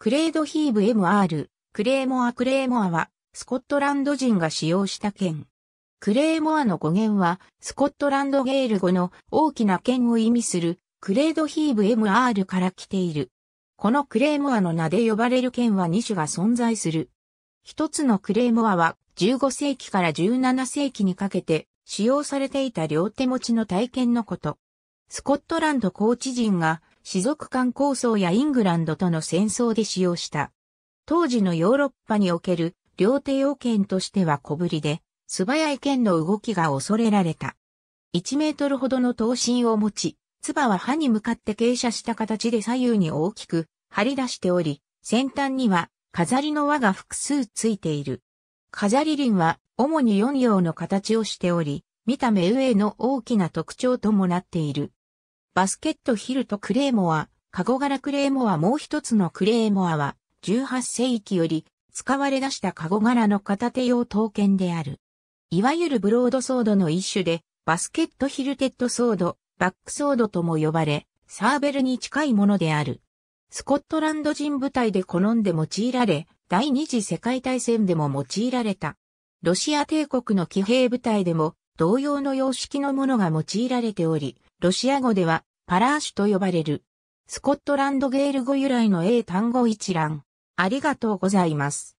クレードヒーブ MR、クレーモア・クレーモアは、スコットランド人が使用した剣。クレーモアの語源は、スコットランドゲール語の大きな剣を意味する、クレードヒーブ MR から来ている。このクレーモアの名で呼ばれる剣は2種が存在する。一つのクレーモアは、15世紀から17世紀にかけて、使用されていた両手持ちの体験のこと。スコットランド高知人が士族間構想やイングランドとの戦争で使用した。当時のヨーロッパにおける両亭王権としては小ぶりで、素早い剣の動きが恐れられた。1メートルほどの刀身を持ち、唾は歯に向かって傾斜した形で左右に大きく張り出しており、先端には飾りの輪が複数ついている。飾り輪は主に4用の形をしており、見た目上の大きな特徴ともなっている。バスケットヒルとクレーモア、カゴ柄クレーモアもう一つのクレーモアは、18世紀より使われ出したカゴ柄の片手用刀剣である。いわゆるブロードソードの一種で、バスケットヒルテッドソード、バックソードとも呼ばれ、サーベルに近いものである。スコットランド人部隊で好んで用いられ、第二次世界大戦でも用いられた。ロシア帝国の騎兵部隊でも同様の様式のものが用いられており、ロシア語ではパラーシュと呼ばれる。スコットランドゲール語由来の英単語一覧。ありがとうございます。